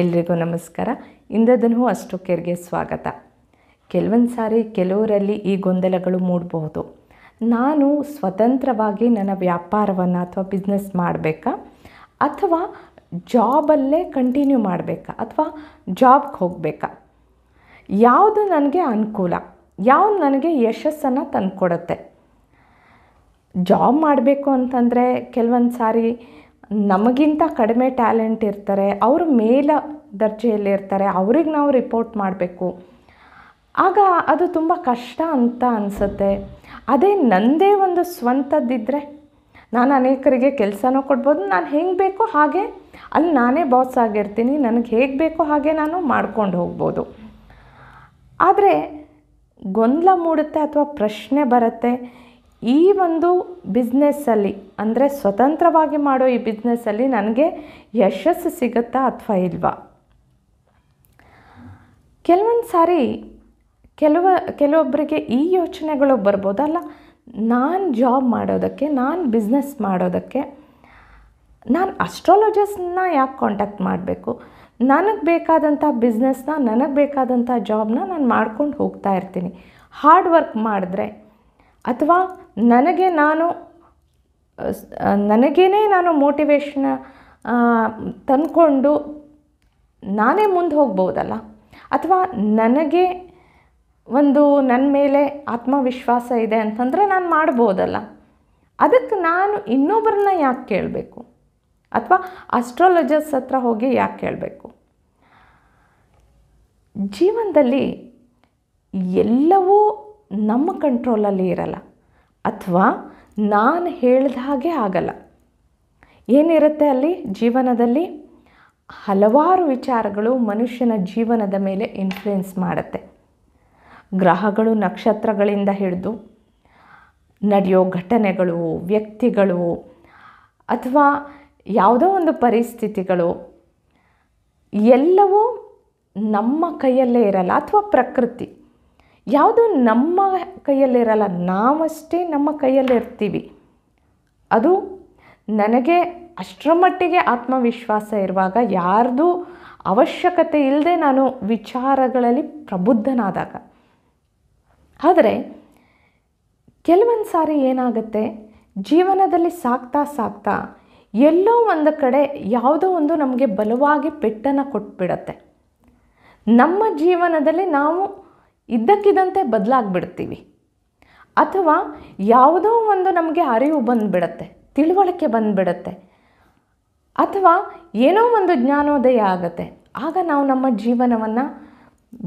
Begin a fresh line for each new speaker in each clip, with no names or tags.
ಎಲ್ರಿಗೂ ನಮಸ್ಕಾರ ಇಂದದ್ದನ್ನು ಅಷ್ಟು ಕೇರ್ಗೆ ಸ್ವಾಗತ ಕೆಲವೊಂದು ಸಾರಿ ಕೆಲವರಲ್ಲಿ ಈ ಗೊಂದಲಗಳು ಮೂಡಬಹುದು ನಾನು ಸ್ವತಂತ್ರವಾಗಿ ನನ್ನ ವ್ಯಾಪಾರವನ್ನು ಅಥವಾ ಬಿಸ್ನೆಸ್ ಮಾಡಬೇಕಾ ಅಥವಾ ಜಾಬಲ್ಲೇ ಕಂಟಿನ್ಯೂ ಮಾಡಬೇಕಾ ಅಥವಾ ಜಾಬ್ಗೆ ಹೋಗಬೇಕಾ ಯಾವುದು ನನಗೆ ಅನುಕೂಲ ಯಾವುದು ನನಗೆ ಯಶಸ್ಸನ್ನು ತಂದುಕೊಡುತ್ತೆ ಜಾಬ್ ಮಾಡಬೇಕು ಅಂತಂದರೆ ಕೆಲವೊಂದು ಸಾರಿ ನಮಗಿಂತ ಕಡಿಮೆ ಟ್ಯಾಲೆಂಟ್ ಇರ್ತಾರೆ ಅವರು ಮೇಲ ದರ್ಜೆಯಲ್ಲಿರ್ತಾರೆ ಅವ್ರಿಗೆ ನಾವು ರಿಪೋರ್ಟ್ ಮಾಡಬೇಕು ಆಗ ಅದು ತುಂಬ ಕಷ್ಟ ಅಂತ ಅನಿಸುತ್ತೆ ಅದೇ ನನ್ನದೇ ಒಂದು ಸ್ವಂತದ್ದಿದ್ದರೆ ನಾನು ಅನೇಕರಿಗೆ ಕೆಲಸನೂ ಕೊಡ್ಬೋದು ನಾನು ಹೆಂಗೆ ಬೇಕೋ ಹಾಗೆ ಅಲ್ಲಿ ನಾನೇ ಬಾಸ್ ಆಗಿರ್ತೀನಿ ನನಗೆ ಹೇಗೆ ಬೇಕೋ ಹಾಗೆ ನಾನು ಮಾಡ್ಕೊಂಡು ಹೋಗ್ಬೋದು ಆದರೆ ಗೊಂದಲ ಮೂಡುತ್ತೆ ಅಥವಾ ಪ್ರಶ್ನೆ ಬರುತ್ತೆ ಈ ಒಂದು ಬಿಸ್ನೆಸ್ಸಲ್ಲಿ ಅಂದರೆ ಸ್ವತಂತ್ರವಾಗಿ ಮಾಡೋ ಈ ಬಿಸ್ನೆಸ್ಸಲ್ಲಿ ನನಗೆ ಯಶಸ್ಸು ಸಿಗುತ್ತಾ ಅಥವಾ ಇಲ್ವಾ ಕೆಲವೊಂದು ಸಾರಿ ಕೆಲವ ಕೆಲವೊಬ್ಬರಿಗೆ ಈ ಯೋಚನೆಗಳು ಬರ್ಬೋದಲ್ಲ ನಾನು ಜಾಬ್ ಮಾಡೋದಕ್ಕೆ ನಾನು ಬಿಸ್ನೆಸ್ ಮಾಡೋದಕ್ಕೆ ನಾನು ಅಸ್ಟ್ರಾಲಜರ್ಸ್ನ ಯಾಕೆ ಕಾಂಟ್ಯಾಕ್ಟ್ ಮಾಡಬೇಕು ನನಗೆ ಬೇಕಾದಂಥ ಬಿಸ್ನೆಸ್ನ ನನಗೆ ಬೇಕಾದಂಥ ಜಾಬ್ನ ನಾನು ಮಾಡ್ಕೊಂಡು ಹೋಗ್ತಾ ಇರ್ತೀನಿ ಹಾರ್ಡ್ ವರ್ಕ್ ಮಾಡಿದ್ರೆ ಅಥವಾ ನನಗೆ ನಾನು ನನಗೇನೆ ನಾನು ಮೋಟಿವೇಶನ್ ತಂದ್ಕೊಂಡು ನಾನೇ ಮುಂದೆ ಹೋಗ್ಬೋದಲ್ಲ ಅಥವಾ ನನಗೆ ಒಂದು ನನ್ನ ಮೇಲೆ ಆತ್ಮವಿಶ್ವಾಸ ಇದೆ ಅಂತಂದರೆ ನಾನು ಮಾಡ್ಬೋದಲ್ಲ ಅದಕ್ಕೆ ನಾನು ಇನ್ನೊಬ್ಬರನ್ನ ಯಾಕೆ ಕೇಳಬೇಕು ಅಥವಾ ಅಸ್ಟ್ರಾಲಜರ್ಸ್ ಹತ್ರ ಹೋಗಿ ಯಾಕೆ ಕೇಳಬೇಕು ಜೀವನದಲ್ಲಿ ಎಲ್ಲವೂ ನಮ್ಮ ಕಂಟ್ರೋಲಲ್ಲಿ ಇರಲ್ಲ ಅಥವಾ ನಾನು ಹೇಳಿದ ಹಾಗೆ ಆಗಲ್ಲ ಏನಿರುತ್ತೆ ಅಲ್ಲಿ ಜೀವನದಲ್ಲಿ ಹಲವಾರು ವಿಚಾರಗಳು ಮನುಷ್ಯನ ಜೀವನದ ಮೇಲೆ ಇನ್ಫ್ಲುಯೆನ್ಸ್ ಮಾಡುತ್ತೆ ಗ್ರಹಗಳು ನಕ್ಷತ್ರಗಳಿಂದ ಹಿಡಿದು ನಡೆಯೋ ಘಟನೆಗಳು ವ್ಯಕ್ತಿಗಳು ಅಥವಾ ಯಾವುದೋ ಒಂದು ಪರಿಸ್ಥಿತಿಗಳು ಎಲ್ಲವೂ ನಮ್ಮ ಕೈಯಲ್ಲೇ ಇರಲ್ಲ ಅಥವಾ ಪ್ರಕೃತಿ ಯಾವುದು ನಮ್ಮ ಕೈಯಲ್ಲಿರಲ್ಲ ನಾವಷ್ಟೇ ನಮ್ಮ ಕೈಯಲ್ಲಿರ್ತೀವಿ ಅದು ನನಗೆ ಅಷ್ಟರ ಮಟ್ಟಿಗೆ ಆತ್ಮವಿಶ್ವಾಸ ಇರುವಾಗ ಯಾರ್ದು ಅವಶ್ಯಕತೆ ಇಲ್ಲದೆ ನಾನು ವಿಚಾರಗಳಲ್ಲಿ ಪ್ರಬುದ್ಧನಾದಾಗ ಆದರೆ ಕೆಲವೊಂದು ಸಾರಿ ಏನಾಗುತ್ತೆ ಜೀವನದಲ್ಲಿ ಸಾಕ್ತಾ ಸಾಕ್ತಾ ಎಲ್ಲೋ ಒಂದು ಕಡೆ ಯಾವುದೋ ಒಂದು ನಮಗೆ ಬಲವಾಗಿ ಪೆಟ್ಟನ್ನು ಕೊಟ್ಬಿಡತ್ತೆ ನಮ್ಮ ಜೀವನದಲ್ಲಿ ನಾವು ಇದ್ದಕ್ಕಿದ್ದಂತೆ ಬದಲಾಗ್ಬಿಡ್ತೀವಿ ಅಥವಾ ಯಾವುದೋ ಒಂದು ನಮಗೆ ಅರಿವು ಬಂದುಬಿಡತ್ತೆ ತಿಳುವಳಿಕೆ ಬಂದುಬಿಡತ್ತೆ ಅಥವಾ ಏನೋ ಒಂದು ಜ್ಞಾನೋದಯ ಆಗುತ್ತೆ ಆಗ ನಾವು ನಮ್ಮ ಜೀವನವನ್ನು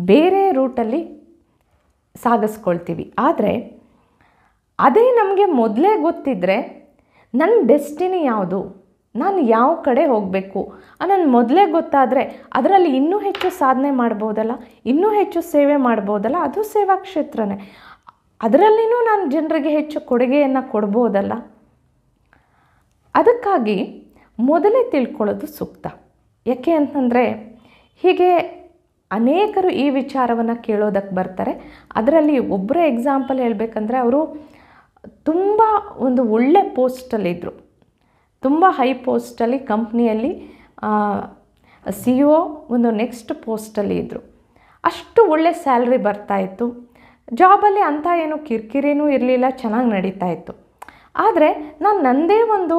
ಬೇರೆ ರೂಟಲ್ಲಿ ಸಾಗಿಸ್ಕೊಳ್ತೀವಿ ಆದರೆ ಅದೇ ನಮಗೆ ಮೊದಲೇ ಗೊತ್ತಿದ್ದರೆ ನನ್ನ ಡೆಸ್ಟಿನಿ ಯಾವುದು ನಾನು ಯಾವ ಕಡೆ ಹೋಗಬೇಕು ಅನ್ನೋದು ಮೊದಲೇ ಗೊತ್ತಾದರೆ ಅದರಲ್ಲಿ ಇನ್ನೂ ಹೆಚ್ಚು ಸಾಧನೆ ಮಾಡ್ಬೋದಲ್ಲ ಇನ್ನೂ ಹೆಚ್ಚು ಸೇವೆ ಮಾಡ್ಬೋದಲ್ಲ ಅದು ಸೇವಾ ಕ್ಷೇತ್ರನೇ ಅದರಲ್ಲಿನೂ ನಾನು ಜನರಿಗೆ ಹೆಚ್ಚು ಕೊಡುಗೆಯನ್ನು ಕೊಡ್ಬೋದಲ್ಲ ಅದಕ್ಕಾಗಿ ಮೊದಲೇ ತಿಳ್ಕೊಳ್ಳೋದು ಸೂಕ್ತ ಯಾಕೆ ಅಂತಂದರೆ ಹೀಗೆ ಅನೇಕರು ಈ ವಿಚಾರವನ್ನು ಕೇಳೋದಕ್ಕೆ ಬರ್ತಾರೆ ಅದರಲ್ಲಿ ಒಬ್ಬರ ಎಕ್ಸಾಂಪಲ್ ಹೇಳಬೇಕಂದ್ರೆ ಅವರು ತುಂಬ ಒಂದು ಒಳ್ಳೆ ಪೋಸ್ಟಲ್ಲಿದ್ದರು ತುಂಬ ಹೈ ಪೋಸ್ಟಲ್ಲಿ ಕಂಪ್ನಿಯಲ್ಲಿ ಸಿ ಒ e ಒಂದು ನೆಕ್ಸ್ಟ್ ಪೋಸ್ಟಲ್ಲಿ ಇದ್ದರು ಅಷ್ಟು ಒಳ್ಳೆ ಸ್ಯಾಲ್ರಿ ಬರ್ತಾಯಿತ್ತು ಜಾಬಲ್ಲಿ ಅಂಥ ಏನು ಕಿರಿಕಿರಿನೂ ಇರಲಿಲ್ಲ ಚೆನ್ನಾಗಿ ನಡೀತಾ ಇತ್ತು ಆದರೆ ನಾನು ನನ್ನದೇ ಒಂದು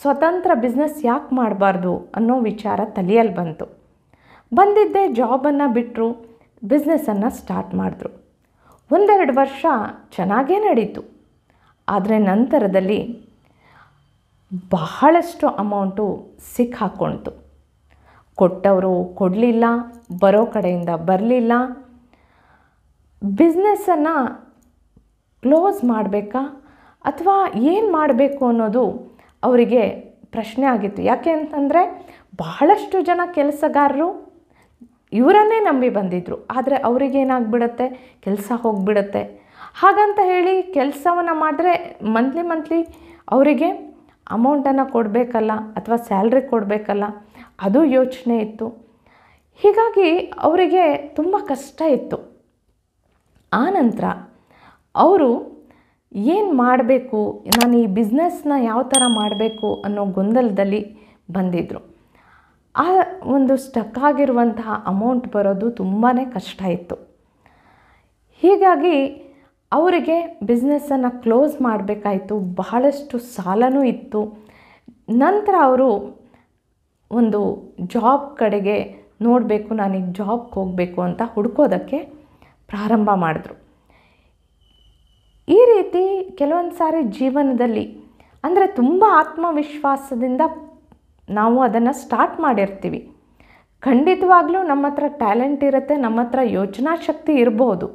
ಸ್ವತಂತ್ರ ಬಿಸ್ನೆಸ್ ಯಾಕೆ ಮಾಡಬಾರ್ದು ಅನ್ನೋ ವಿಚಾರ ತಲೆಯಲ್ಲಿ ಬಂತು ಬಂದಿದ್ದೇ ಜಾಬನ್ನು ಬಿಟ್ಟರು ಬಿಸ್ನೆಸ್ಸನ್ನು ಸ್ಟಾರ್ಟ್ ಮಾಡಿದ್ರು ಒಂದೆರಡು ವರ್ಷ ಚೆನ್ನಾಗೇ ನಡೀತು ಆದರೆ ನಂತರದಲ್ಲಿ ಬಹಳಷ್ಟು ಅಮೌಂಟು ಸಿಕ್ಕಾಕೊಳ್ತು ಕೊಟ್ಟವರು ಕೊಡಲಿಲ್ಲ ಬರೋ ಕಡೆಯಿಂದ ಬರಲಿಲ್ಲ ಬಿಸ್ನೆಸ್ಸನ್ನು ಕ್ಲೋಸ್ ಮಾಡಬೇಕಾ ಅಥವಾ ಏನು ಮಾಡಬೇಕು ಅನ್ನೋದು ಅವರಿಗೆ ಪ್ರಶ್ನೆ ಆಗಿತ್ತು ಯಾಕೆ ಅಂತಂದರೆ ಬಹಳಷ್ಟು ಜನ ಕೆಲಸಗಾರರು ಇವರನ್ನೇ ನಂಬಿ ಬಂದಿದ್ದರು ಆದರೆ ಅವರಿಗೇನಾಗಿಬಿಡತ್ತೆ ಕೆಲಸ ಹೋಗಿಬಿಡತ್ತೆ ಹಾಗಂತ ಹೇಳಿ ಕೆಲಸವನ್ನು ಮಾಡಿದ್ರೆ ಮಂತ್ಲಿ ಮಂತ್ಲಿ ಅವರಿಗೆ ಅಮೌಂಟನ್ನು ಕೊಡಬೇಕಲ್ಲ ಅಥವಾ ಸ್ಯಾಲ್ರಿ ಕೊಡಬೇಕಲ್ಲ ಅದು ಯೋಚನೆ ಇತ್ತು ಹೀಗಾಗಿ ಅವರಿಗೆ ತುಂಬ ಕಷ್ಟ ಇತ್ತು ಆನಂತರ ಅವರು ಏನು ಮಾಡಬೇಕು ನಾನು ಈ ಬಿಸ್ನೆಸ್ನ ಯಾವ ಥರ ಮಾಡಬೇಕು ಅನ್ನೋ ಗೊಂದಲದಲ್ಲಿ ಬಂದಿದ್ದರು ಆ ಒಂದು ಸ್ಟಕ್ ಆಗಿರುವಂತಹ ಅಮೌಂಟ್ ಬರೋದು ತುಂಬಾ ಕಷ್ಟ ಇತ್ತು ಹೀಗಾಗಿ ಅವರಿಗೆ ಬಿಸ್ನೆಸ್ಸನ್ನು ಕ್ಲೋಸ್ ಮಾಡಬೇಕಾಯಿತು ಬಹಳಷ್ಟು ಸಾಲನೂ ಇತ್ತು ನಂತರ ಅವರು ಒಂದು ಜಾಬ್ ಕಡೆಗೆ ನೋಡಬೇಕು ನಾನೀಗ ಜಾಬ್ಗೆ ಹೋಗಬೇಕು ಅಂತ ಹುಡ್ಕೋದಕ್ಕೆ ಪ್ರಾರಂಭ ಮಾಡಿದ್ರು ಈ ರೀತಿ ಕೆಲವೊಂದು ಸಾರಿ ಜೀವನದಲ್ಲಿ ಅಂದರೆ ತುಂಬ ಆತ್ಮವಿಶ್ವಾಸದಿಂದ ನಾವು ಅದನ್ನು ಸ್ಟಾರ್ಟ್ ಮಾಡಿರ್ತೀವಿ ಖಂಡಿತವಾಗ್ಲೂ ನಮ್ಮ ಹತ್ರ ಟ್ಯಾಲೆಂಟ್ ಇರುತ್ತೆ ನಮ್ಮ ಹತ್ರ ಯೋಚನಾ ಶಕ್ತಿ ಇರಬಹುದು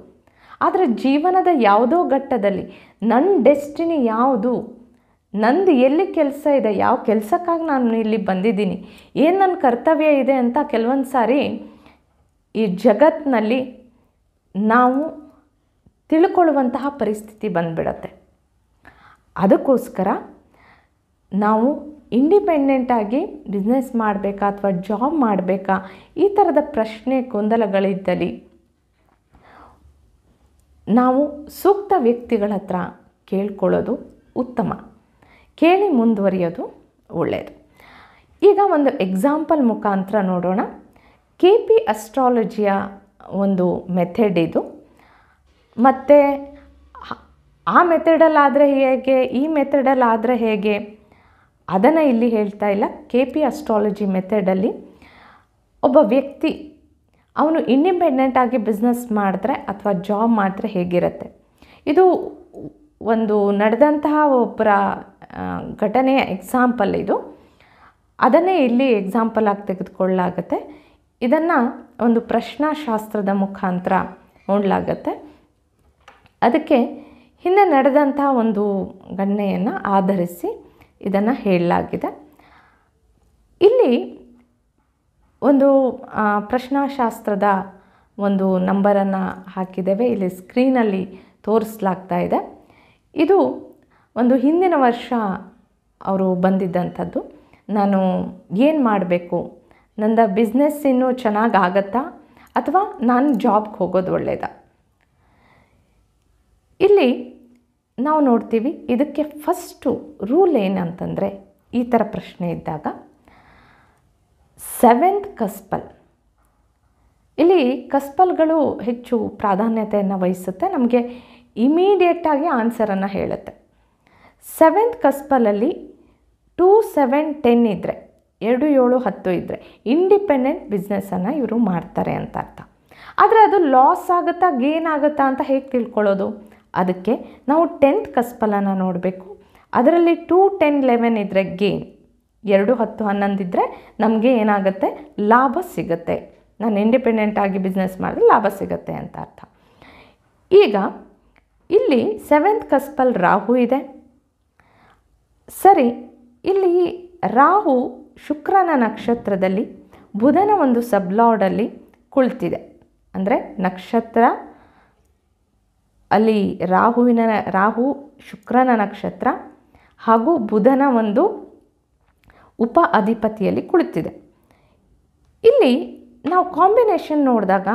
ಆದರೆ ಜೀವನದ ಯಾವುದೋ ಘಟ್ಟದಲ್ಲಿ ನನ್ನ ಡೆಸ್ಟಿನಿ ಯಾವುದು ನಂದು ಎಲ್ಲಿ ಕೆಲಸ ಇದೆ ಯಾವ ಕೆಲಸಕ್ಕಾಗಿ ನಾನು ಇಲ್ಲಿ ಬಂದಿದ್ದೀನಿ ಏನು ನನ್ನ ಕರ್ತವ್ಯ ಇದೆ ಅಂತ ಕೆಲವೊಂದು ಸಾರಿ ಈ ಜಗತ್ತಿನಲ್ಲಿ ನಾವು ತಿಳ್ಕೊಳ್ಳುವಂತಹ ಪರಿಸ್ಥಿತಿ ಬಂದ್ಬಿಡತ್ತೆ ಅದಕ್ಕೋಸ್ಕರ ನಾವು ಇಂಡಿಪೆಂಡೆಂಟಾಗಿ ಬಿಸ್ನೆಸ್ ಮಾಡಬೇಕಾ ಅಥವಾ ಜಾಬ್ ಮಾಡಬೇಕಾ ಈ ಥರದ ಪ್ರಶ್ನೆ ಗೊಂದಲಗಳಿದ್ದಲ್ಲಿ ನಾವು ಸೂಕ್ತ ವ್ಯಕ್ತಿಗಳ ಹತ್ರ ಕೇಳ್ಕೊಳ್ಳೋದು ಉತ್ತಮ ಕೇಳಿ ಮುಂದುವರಿಯೋದು ಒಳ್ಳೆಯದು ಈಗ ಒಂದು ಎಕ್ಸಾಂಪಲ್ ಮುಖಾಂತರ ನೋಡೋಣ ಕೆ ಪಿ ಅಸ್ಟ್ರಾಲಜಿಯ ಒಂದು ಮೆಥೆಡ್ ಇದು ಮತ್ತು ಆ ಮೆಥಡಲ್ಲಾದರೆ ಹೇಗೆ ಈ ಮೆಥಡಲ್ಲಾದರೆ ಹೇಗೆ ಅದನ್ನು ಇಲ್ಲಿ ಹೇಳ್ತಾ ಇಲ್ಲ ಕೆ ಪಿ ಅಸ್ಟ್ರಾಲಜಿ ಮೆಥಡಲ್ಲಿ ಒಬ್ಬ ವ್ಯಕ್ತಿ ಅವನು ಆಗಿ ಬಿಸ್ನೆಸ್ ಮಾಡಿದ್ರೆ ಅಥವಾ ಜಾಬ್ ಮಾಡಿದ್ರೆ ಹೇಗಿರುತ್ತೆ ಇದು ಒಂದು ನಡೆದಂತಹ ಒಬ್ಬರ ಘಟನೆಯ ಎಕ್ಸಾಂಪಲ್ ಇದು ಅದನ್ನೇ ಇಲ್ಲಿ ಎಕ್ಸಾಂಪಲ್ ಆಗಿ ತೆಗೆದುಕೊಳ್ಳಲಾಗತ್ತೆ ಇದನ್ನು ಒಂದು ಪ್ರಶ್ನಾಶಾಸ್ತ್ರದ ಮುಖಾಂತರ ನೋಡಲಾಗತ್ತೆ ಅದಕ್ಕೆ ಹಿಂದೆ ನಡೆದಂಥ ಒಂದು ಗಣನೆಯನ್ನು ಆಧರಿಸಿ ಇದನ್ನು ಹೇಳಲಾಗಿದೆ ಇಲ್ಲಿ ಒಂದು ಪ್ರಶ್ನಾಶಾಸ್ತ್ರದ ಒಂದು ನಂಬರನ್ನು ಹಾಕಿದ್ದೇವೆ ಇಲ್ಲಿ ಸ್ಕ್ರೀನಲ್ಲಿ ತೋರಿಸ್ಲಾಗ್ತಾ ಇದೆ ಇದು ಒಂದು ಹಿಂದಿನ ವರ್ಷ ಅವರು ಬಂದಿದ್ದಂಥದ್ದು ನಾನು ಏನು ಮಾಡಬೇಕು ನನ್ನ ಬಿಸ್ನೆಸ್ ಇನ್ನೂ ಚೆನ್ನಾಗಾಗತ್ತಾ ಅಥವಾ ನಾನು ಜಾಬ್ಗೆ ಹೋಗೋದು ಒಳ್ಳೆಯದಾ ಇಲ್ಲಿ ನಾವು ನೋಡ್ತೀವಿ ಇದಕ್ಕೆ ಫಸ್ಟು ರೂಲ್ ಏನಂತಂದರೆ ಈ ಥರ ಪ್ರಶ್ನೆ ಇದ್ದಾಗ ಸೆವೆಂತ್ ಕಸ್ಪಲ್ ಇಲ್ಲಿ ಕಸ್ಪಲ್ಗಳು ಹೆಚ್ಚು ಪ್ರಾಧಾನ್ಯತೆಯನ್ನು ವಹಿಸುತ್ತೆ ನಮಗೆ ಇಮಿಡಿಯೇಟಾಗಿ ಆನ್ಸರನ್ನು ಹೇಳುತ್ತೆ ಸೆವೆಂತ್ ಕಸ್ಪಲಲ್ಲಿ ಟೂ ಸೆವೆನ್ ಟೆನ್ ಇದ್ದರೆ ಎರಡು ಏಳು ಹತ್ತು ಇದ್ದರೆ ಇಂಡಿಪೆಂಡೆಂಟ್ ಬಿಸ್ನೆಸ್ಸನ್ನು ಇವರು ಮಾಡ್ತಾರೆ ಅಂತ ಅರ್ಥ ಆದರೆ ಅದು ಲಾಸ್ ಆಗುತ್ತಾ ಗೇನ್ ಆಗುತ್ತಾ ಅಂತ ಹೇಗೆ ತಿಳ್ಕೊಳ್ಳೋದು ಅದಕ್ಕೆ ನಾವು ಟೆಂತ್ ಕಸ್ಪಲನ ನೋಡಬೇಕು ಅದರಲ್ಲಿ ಟೂ ಟೆನ್ ಲೆವೆನ್ ಇದ್ದರೆ ಗೇನ್ ಎರಡು ಹತ್ತು ಹನ್ನೊಂದು ಇದ್ದರೆ ನಮಗೆ ಏನಾಗುತ್ತೆ ಲಾಭ ಸಿಗುತ್ತೆ ನಾನು ಇಂಡಿಪೆಂಡೆಂಟ್ ಆಗಿ ಬಿಸ್ನೆಸ್ ಮಾಡಿದ್ರೆ ಲಾಭ ಸಿಗುತ್ತೆ ಅಂತ ಅರ್ಥ ಈಗ ಇಲ್ಲಿ ಸೆವೆಂತ್ ಕಸ್ಪಲ್ ರಾಹು ಇದೆ ಸರಿ ಇಲ್ಲಿ ರಾಹು ಶುಕ್ರನ ನಕ್ಷತ್ರದಲ್ಲಿ ಬುಧನ ಒಂದು ಸಬ್ಲಾಡಲ್ಲಿ ಕುಳಿತಿದೆ ಅಂದರೆ ನಕ್ಷತ್ರ ಅಲ್ಲಿ ರಾಹುವಿನ ರಾಹು ಶುಕ್ರನ ನಕ್ಷತ್ರ ಹಾಗೂ ಬುಧನ ಒಂದು ಉಪ ಅಧಿಪತಿಯಲ್ಲಿ ಕುಳಿತಿದೆ ಇಲ್ಲಿ ನಾವು ಕಾಂಬಿನೇಷನ್ ನೋಡಿದಾಗ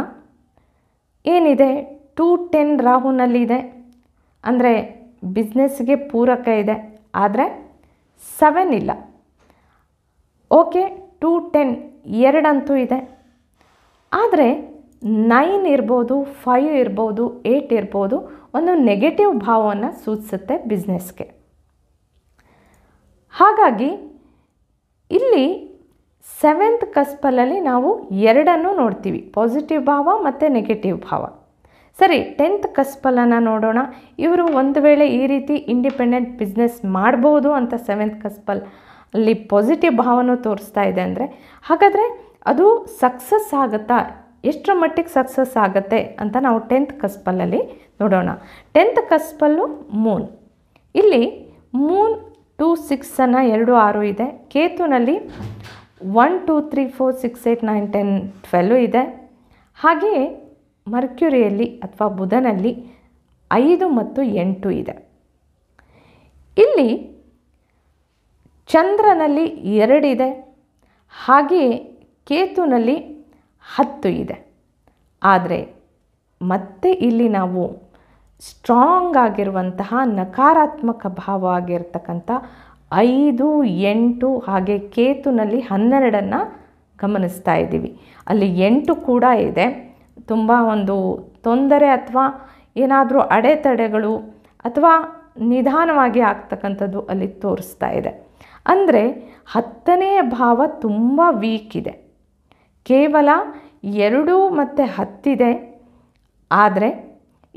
ಏನಿದೆ ಟೂ ಟೆನ್ ಇದೆ ಅಂದರೆ ಬಿಸ್ನೆಸ್ಗೆ ಪೂರಕ ಇದೆ ಆದರೆ ಸೆವೆನ್ ಇಲ್ಲ ಓಕೆ ಟೂ ಟೆನ್ ಎರಡಂತೂ ಇದೆ ಆದರೆ ನೈನ್ ಇರ್ಬೋದು ಫೈವ್ ಇರ್ಬೋದು ಏಯ್ಟ್ ಇರ್ಬೋದು ಒಂದು ನೆಗೆಟಿವ್ ಭಾವವನ್ನು ಸೂಚಿಸುತ್ತೆ ಬಿಸ್ನೆಸ್ಗೆ ಹಾಗಾಗಿ ಇಲ್ಲಿ ಸೆವೆಂತ್ ಕಸ್ಪಲಲ್ಲಿ ನಾವು ಎರಡನ್ನು ನೋಡ್ತೀವಿ ಪಾಸಿಟಿವ್ ಭಾವ ಮತ್ತು ನೆಗೆಟಿವ್ ಭಾವ ಸರಿ ಟೆಂತ್ ಕಸ್ಪಲನ್ನು ನೋಡೋಣ ಇವರು ಒಂದು ವೇಳೆ ಈ ರೀತಿ ಇಂಡಿಪೆಂಡೆಂಟ್ ಬಿಸ್ನೆಸ್ ಮಾಡ್ಬೋದು ಅಂತ ಸೆವೆಂತ್ ಕಸ್ಪಲ್ ಅಲ್ಲಿ ಪಾಸಿಟಿವ್ ಭಾವನೂ ತೋರಿಸ್ತಾ ಇದೆ ಅಂದರೆ ಹಾಗಾದರೆ ಅದು ಸಕ್ಸಸ್ ಆಗುತ್ತಾ ಎಷ್ಟರ ಮಟ್ಟಿಗೆ ಸಕ್ಸಸ್ ಆಗುತ್ತೆ ಅಂತ ನಾವು ಟೆಂತ್ ಕಸ್ಪಲ್ಲಲ್ಲಿ ನೋಡೋಣ ಟೆಂತ್ ಕಸ್ಪಲ್ಲು ಮೂನ್ ಇಲ್ಲಿ ಮೂನ್ ಟೂ ಸಿಕ್ಸನ್ನು ಎರಡು ಆರು ಇದೆ ಕೇತುನಲ್ಲಿ one two three four six eight nine ten twelve ಇದೆ ಹಾಗೆಯೇ ಮರ್ಕ್ಯುರಿಯಲ್ಲಿ ಅಥವಾ ಬುಧನಲ್ಲಿ ಐದು ಮತ್ತು ಎಂಟು ಇದೆ ಇಲ್ಲಿ ಚಂದ್ರನಲ್ಲಿ ಎರಡಿದೆ ಹಾಗೆಯೇ ಕೇತುನಲ್ಲಿ ಹತ್ತು ಇದೆ ಆದರೆ ಮತ್ತೆ ಇಲ್ಲಿ ನಾವು ಸ್ಟ್ರಾಂಗ್ ಆಗಿರುವಂತಹ ನಕಾರಾತ್ಮಕ ಭಾವ ಆಗಿರ್ತಕ್ಕಂಥ ಐದು ಎಂಟು ಹಾಗೆ ಕೇತುನಲ್ಲಿ ಹನ್ನೆರಡನ್ನು ಗಮನಿಸ್ತಾ ಇದ್ದೀವಿ ಅಲ್ಲಿ ಎಂಟು ಕೂಡ ಇದೆ ತುಂಬ ಒಂದು ತೊಂದರೆ ಅಥವಾ ಏನಾದರೂ ಅಡೆತಡೆಗಳು ಅಥವಾ ನಿಧಾನವಾಗಿ ಆಗ್ತಕ್ಕಂಥದ್ದು ಅಲ್ಲಿ ತೋರಿಸ್ತಾ ಇದೆ ಅಂದರೆ ಹತ್ತನೆಯ ಭಾವ ತುಂಬ ವೀಕ್ ಇದೆ ಕೇವಲ ಎರಡು ಮತ್ತು ಹತ್ತಿದೆ ಆದರೆ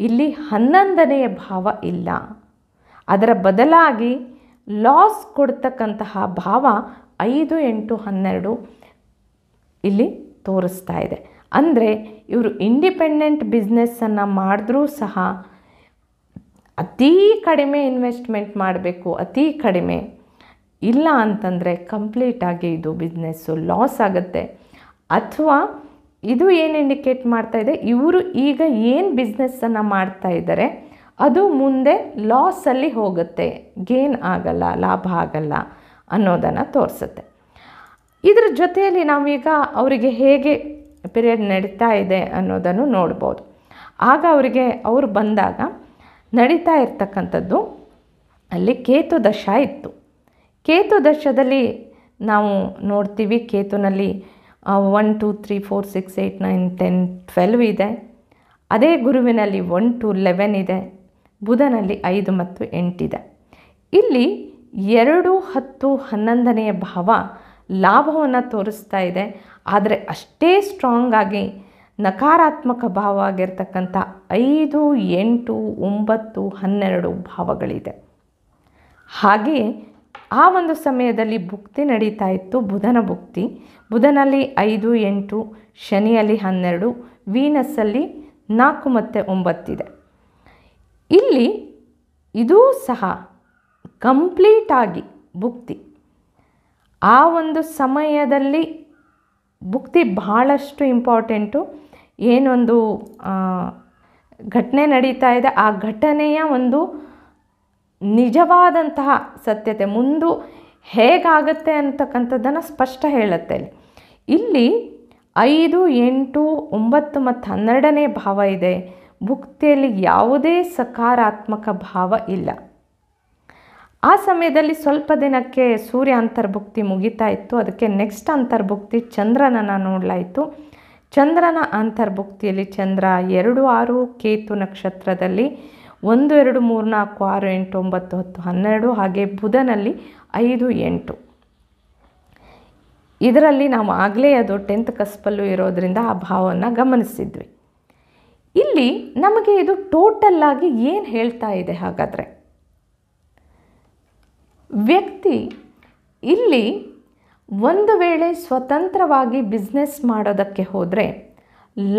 ಇಲ್ಲಿ ಹನ್ನೊಂದನೆಯ ಭಾವ ಇಲ್ಲ ಅದರ ಬದಲಾಗಿ ಲಾಸ್ ಕೊಡ್ತಕ್ಕಂತಹ ಭಾವ ಐದು ಎಂಟು ಹನ್ನೆರಡು ಇಲ್ಲಿ ತೋರಿಸ್ತಾ ಇದೆ ಅಂದರೆ ಇವರು ಇಂಡಿಪೆಂಡೆಂಟ್ ಬಿಸ್ನೆಸ್ಸನ್ನು ಮಾಡಿದ್ರೂ ಸಹ ಅತೀ ಕಡಿಮೆ ಇನ್ವೆಸ್ಟ್ಮೆಂಟ್ ಮಾಡಬೇಕು ಅತೀ ಕಡಿಮೆ ಇಲ್ಲ ಅಂತಂದರೆ ಕಂಪ್ಲೀಟಾಗಿ ಇದು ಬಿಸ್ನೆಸ್ಸು ಲಾಸ್ ಆಗುತ್ತೆ ಅಥವಾ ಇದು ಏನು ಇಂಡಿಕೇಟ್ ಮಾಡ್ತಾ ಇದೆ ಇವರು ಈಗ ಏನು ಬಿಸ್ನೆಸ್ಸನ್ನು ಮಾಡ್ತಾ ಇದ್ದಾರೆ ಅದು ಮುಂದೆ ಲಾಸಲ್ಲಿ ಹೋಗುತ್ತೆ ಗೇನ್ ಆಗಲ್ಲ ಲಾಭ ಆಗಲ್ಲ ಅನ್ನೋದನ್ನು ತೋರಿಸುತ್ತೆ ಇದರ ಜೊತೆಯಲ್ಲಿ ನಾವೀಗ ಅವರಿಗೆ ಹೇಗೆ ಪಿರಿಯಡ್ ನಡೀತಾ ಇದೆ ಅನ್ನೋದನ್ನು ನೋಡ್ಬೋದು ಆಗ ಅವರಿಗೆ ಅವರು ಬಂದಾಗ ನಡೀತಾ ಇರ್ತಕ್ಕಂಥದ್ದು ಅಲ್ಲಿ ಕೇತು ದಶ ಇತ್ತು ಕೇತು ದಶದಲ್ಲಿ ನಾವು ನೋಡ್ತೀವಿ ಕೇತುನಲ್ಲಿ one two three four six eight nine ten twelve ಇದೆ ಅದೇ ಗುರುವಿನಲ್ಲಿ ಒನ್ ಟು ಲೆವೆನ್ ಇದೆ ಬುಧನಲ್ಲಿ ಐದು ಮತ್ತು ಎಂಟಿದೆ ಇಲ್ಲಿ ಎರಡು ಹತ್ತು ಹನ್ನೊಂದನೆಯ ಭಾವ ಲಾಭವನ್ನು ತೋರಿಸ್ತಾ ಇದೆ ಆದರೆ ಅಷ್ಟೇ ಸ್ಟ್ರಾಂಗ್ ಆಗಿ ನಕಾರಾತ್ಮಕ ಭಾವ ಆಗಿರ್ತಕ್ಕಂಥ ಐದು ಎಂಟು ಒಂಬತ್ತು ಹನ್ನೆರಡು ಭಾವಗಳಿದೆ ಹಾಗೆಯೇ ಆ ಒಂದು ಸಮಯದಲ್ಲಿ ಭುಕ್ತಿ ನಡೀತಾ ಇತ್ತು ಬುಧನ ಭುಕ್ತಿ ಬುಧನಲ್ಲಿ ಐದು ಎಂಟು ಶನಿಯಲ್ಲಿ ಹನ್ನೆರಡು ವೀನಸ್ಸಲ್ಲಿ ನಾಲ್ಕು ಮತ್ತು ಒಂಬತ್ತಿದೆ ಇಲ್ಲಿ ಇದೂ ಸಹ ಕಂಪ್ಲೀಟಾಗಿ ಭುಕ್ತಿ ಆ ಒಂದು ಸಮಯದಲ್ಲಿ ಭುಕ್ತಿ ಬಹಳಷ್ಟು ಇಂಪಾರ್ಟೆಂಟು ಏನೊಂದು ಘಟನೆ ನಡೀತಾ ಇದೆ ಆ ಘಟನೆಯ ಒಂದು ನಿಜವಾದಂತಹ ಸತ್ಯತೆ ಮುಂದು ಹೇಗಾಗತ್ತೆ ಅಂತಕ್ಕಂಥದ್ದನ್ನು ಸ್ಪಷ್ಟ ಹೇಳುತ್ತೆ ಇಲ್ಲಿ ಐದು ಎಂಟು ಒಂಬತ್ತು ಮತ್ತು ಹನ್ನೆರಡನೇ ಭಾವ ಇದೆ ಭುಕ್ತಿಯಲ್ಲಿ ಯಾವುದೇ ಸಕಾರಾತ್ಮಕ ಭಾವ ಇಲ್ಲ ಆ ಸಮಯದಲ್ಲಿ ಸ್ವಲ್ಪ ದಿನಕ್ಕೆ ಸೂರ್ಯ ಅಂತರ್ಭುಕ್ತಿ ಮುಗಿತಾ ಇತ್ತು ಅದಕ್ಕೆ ನೆಕ್ಸ್ಟ್ ಅಂತರ್ಭುಕ್ತಿ ಚಂದ್ರನನ್ನು ನೋಡಲಾಯಿತು ಚಂದ್ರನ ಅಂತರ್ಭುಕ್ತಿಯಲ್ಲಿ ಚಂದ್ರ ಎರಡು ಆರು ಕೇತು ನಕ್ಷತ್ರದಲ್ಲಿ ಒಂದು ಎರಡು ಮೂರು ನಾಲ್ಕು ಆರು ಎಂಟು ಒಂಬತ್ತು ಹತ್ತು ಹನ್ನೆರಡು ಹಾಗೆ ಬುಧನಲ್ಲಿ ಐದು ಎಂಟು ಇದರಲ್ಲಿ ನಾವು ಆಗಲೇ ಅದು ಟೆಂತ್ ಕಸ್ಪಲ್ಲೂ ಇರೋದರಿಂದ ಆ ಭಾವವನ್ನು ಗಮನಿಸಿದ್ವಿ ಇಲ್ಲಿ ನಮಗೆ ಇದು ಟೋಟಲ್ ಆಗಿ ಏನು ಹೇಳ್ತಾ ಇದೆ ಹಾಗಾದರೆ ವ್ಯಕ್ತಿ ಇಲ್ಲಿ ಒಂದು ವೇಳೆ ಸ್ವತಂತ್ರವಾಗಿ ಬಿಸ್ನೆಸ್ ಮಾಡೋದಕ್ಕೆ ಹೋದರೆ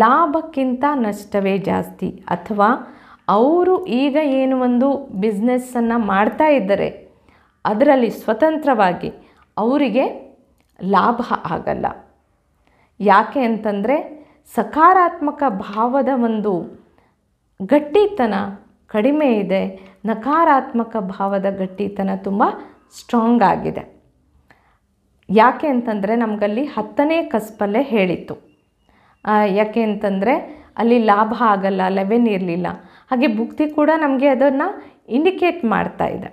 ಲಾಭಕ್ಕಿಂತ ನಷ್ಟವೇ ಜಾಸ್ತಿ ಅಥವಾ ಅವರು ಈಗ ಏನು ಒಂದು ಬಿಸ್ನೆಸ್ಸನ್ನು ಮಾಡ್ತಾ ಇದ್ದರೆ ಅದರಲ್ಲಿ ಸ್ವತಂತ್ರವಾಗಿ ಅವರಿಗೆ ಲಾಭ ಆಗಲ್ಲ ಯಾಕೆ ಅಂತಂದರೆ ಸಕಾರಾತ್ಮಕ ಭಾವದ ಒಂದು ಗಟ್ಟಿತನ ಕಡಿಮೆ ಇದೆ ನಕಾರಾತ್ಮಕ ಭಾವದ ಗಟ್ಟಿತನ ತುಂಬ ಸ್ಟ್ರಾಂಗ್ ಆಗಿದೆ ಯಾಕೆ ಅಂತಂದರೆ ನಮಗಲ್ಲಿ ಹತ್ತನೇ ಕಸ್ಪಲ್ಲೇ ಹೇಳಿತ್ತು ಯಾಕೆ ಅಂತಂದರೆ ಅಲ್ಲಿ ಲಾಭ ಆಗಲ್ಲ ಲೆವೆನ್ ಇರಲಿಲ್ಲ ಹಾಗೆ ಬುಕ್ತಿ ಕೂಡ ನಮಗೆ ಅದನ್ನು ಇಂಡಿಕೇಟ್ ಮಾಡ್ತಾ ಇದೆ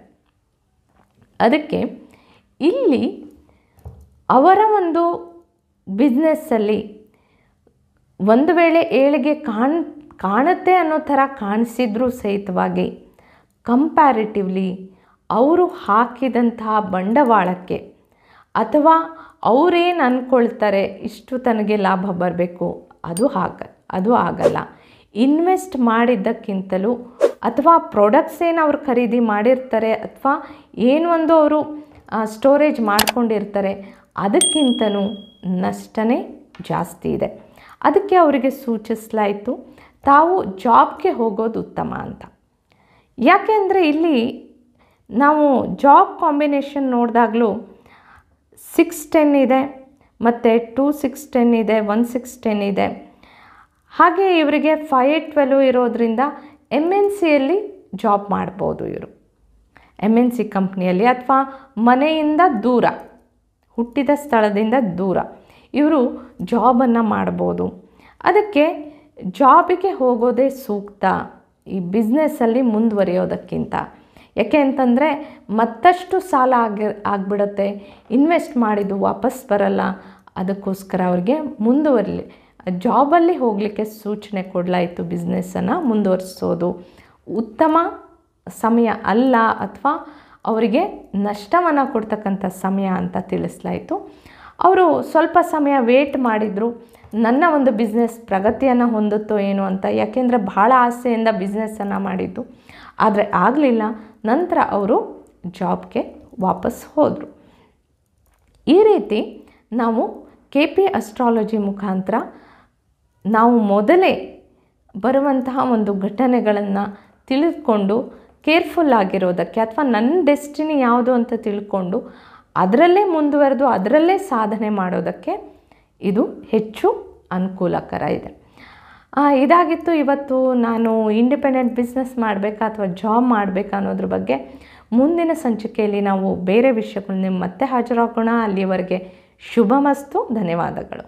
ಅದಕ್ಕೆ ಇಲ್ಲಿ ಅವರ ಒಂದು ಬಿಸ್ನೆಸ್ಸಲ್ಲಿ ಒಂದು ವೇಳೆ ಏಳಿಗೆ ಕಾಣ್ ಕಾಣುತ್ತೆ ಅನ್ನೋ ಥರ ಕಾಣಿಸಿದ್ರೂ ಸಹಿತವಾಗಿ ಕಂಪ್ಯಾರಿಟಿವ್ಲಿ ಅವರು ಹಾಕಿದಂತಹ ಬಂಡವಾಳಕ್ಕೆ ಅಥವಾ ಅವರೇನು ಅಂದ್ಕೊಳ್ತಾರೆ ಇಷ್ಟು ತನಗೆ ಲಾಭ ಬರಬೇಕು ಅದು ಹಾಕ ಅದು ಆಗಲ್ಲ ಇನ್ವೆಸ್ಟ್ ಮಾಡಿದ್ದಕ್ಕಿಂತಲೂ ಅಥವಾ ಪ್ರಾಡಕ್ಟ್ಸ್ ಏನು ಅವ್ರು ಖರೀದಿ ಮಾಡಿರ್ತಾರೆ ಅಥವಾ ಏನೊಂದು ಅವರು ಸ್ಟೋರೇಜ್ ಮಾಡ್ಕೊಂಡಿರ್ತಾರೆ ಅದಕ್ಕಿಂತಲೂ ನಷ್ಟನೇ ಜಾಸ್ತಿ ಇದೆ ಅದಕ್ಕೆ ಅವರಿಗೆ ಸೂಚಿಸಲಾಯಿತು ತಾವು ಜಾಬ್ಗೆ ಹೋಗೋದು ಉತ್ತಮ ಅಂತ ಯಾಕೆಂದರೆ ಇಲ್ಲಿ ನಾವು ಜಾಬ್ ಕಾಂಬಿನೇಷನ್ ನೋಡಿದಾಗಲೂ ಸಿಕ್ಸ್ ಟೆನ್ ಇದೆ ಮತ್ತು ಟೂ ಸಿಕ್ಸ್ ಟೆನ್ ಇದೆ ಒನ್ ಸಿಕ್ಸ್ ಟೆನ್ ಇದೆ ಹಾಗೆ ಇವರಿಗೆ ಫೈ ಏಟ್ ಟ್ವೆಲ್ವ್ ಇರೋದರಿಂದ ಎಮ್ ಎನ್ ಸಿಯಲ್ಲಿ ಜಾಬ್ ಮಾಡ್ಬೋದು ಇವರು ಎಮ್ ಎನ್ ಸಿ ಕಂಪ್ನಿಯಲ್ಲಿ ಅಥವಾ ಮನೆಯಿಂದ ದೂರ ಹುಟ್ಟಿದ ಸ್ಥಳದಿಂದ ದೂರ ಇವರು ಜಾಬನ್ನು ಮಾಡ್ಬೋದು ಅದಕ್ಕೆ ಜಾಬಿಗೆ ಹೋಗೋದೇ ಸೂಕ್ತ ಈ ಬಿಸ್ನೆಸ್ಸಲ್ಲಿ ಮುಂದುವರಿಯೋದಕ್ಕಿಂತ ಯಾಕೆ ಅಂತಂದರೆ ಮತ್ತಷ್ಟು ಸಾಲ ಆಗಿ ಆಗಿಬಿಡುತ್ತೆ ಇನ್ವೆಸ್ಟ್ ಮಾಡಿದ್ದು ವಾಪಸ್ ಬರಲ್ಲ ಅದಕ್ಕೋಸ್ಕರ ಅವ್ರಿಗೆ ಮುಂದುವರಲಿ ಜಾಬಲ್ಲಿ ಹೋಗಲಿಕ್ಕೆ ಸೂಚನೆ ಕೊಡಲಾಯಿತು ಬಿಸ್ನೆಸ್ಸನ್ನು ಮುಂದುವರಿಸೋದು ಉತ್ತಮ ಸಮಯ ಅಲ್ಲ ಅಥವಾ ಅವರಿಗೆ ನಷ್ಟವನ್ನು ಕೊಡ್ತಕ್ಕಂಥ ಸಮಯ ಅಂತ ತಿಳಿಸ್ಲಾಯಿತು ಅವರು ಸ್ವಲ್ಪ ಸಮಯ ವೇಟ್ ಮಾಡಿದರು ನನ್ನ ಒಂದು ಬಿಸ್ನೆಸ್ ಪ್ರಗತಿಯನ್ನು ಹೊಂದುತ್ತೋ ಏನು ಅಂತ ಯಾಕೆಂದರೆ ಭಾಳ ಆಸೆಯಿಂದ ಬಿಸ್ನೆಸ್ಸನ್ನು ಮಾಡಿದ್ದು ಆದರೆ ಆಗಲಿಲ್ಲ ನಂತರ ಅವರು ಜಾಬ್ಗೆ ವಾಪಸ್ ಹೋದರು ಈ ರೀತಿ ನಾವು ಕೆ ಪಿ ಅಸ್ಟ್ರಾಲಜಿ ಮುಖಾಂತರ ನಾವು ಮೊದಲೇ ಬರುವಂತಹ ಒಂದು ಘಟನೆಗಳನ್ನು ತಿಳಿದುಕೊಂಡು ಕೇರ್ಫುಲ್ ಆಗಿರೋದಕ್ಕೆ ಅಥವಾ ನನ್ನ ಡೆಸ್ಟಿನಿ ಯಾವುದು ಅಂತ ತಿಳ್ಕೊಂಡು ಅದರಲ್ಲೇ ಮುಂದುವರೆದು ಅದರಲ್ಲೇ ಸಾಧನೆ ಮಾಡೋದಕ್ಕೆ ಇದು ಹೆಚ್ಚು ಅನುಕೂಲಕರ ಇದೆ ಇದಾಗಿತ್ತು ಇವತ್ತು ನಾನು ಇಂಡಿಪೆಂಡೆಂಟ್ ಬಿಸ್ನೆಸ್ ಮಾಡಬೇಕಾ ಅಥವಾ ಜಾಬ್ ಮಾಡಬೇಕಾ ಅನ್ನೋದ್ರ ಬಗ್ಗೆ ಮುಂದಿನ ಸಂಚಿಕೆಯಲ್ಲಿ ನಾವು ಬೇರೆ ವಿಷಯಗಳನ್ನ ಮತ್ತೆ ಹಾಜರಾಗೋಣ ಅಲ್ಲಿಯವರೆಗೆ ಶುಭಮಸ್ತು ಧನ್ಯವಾದಗಳು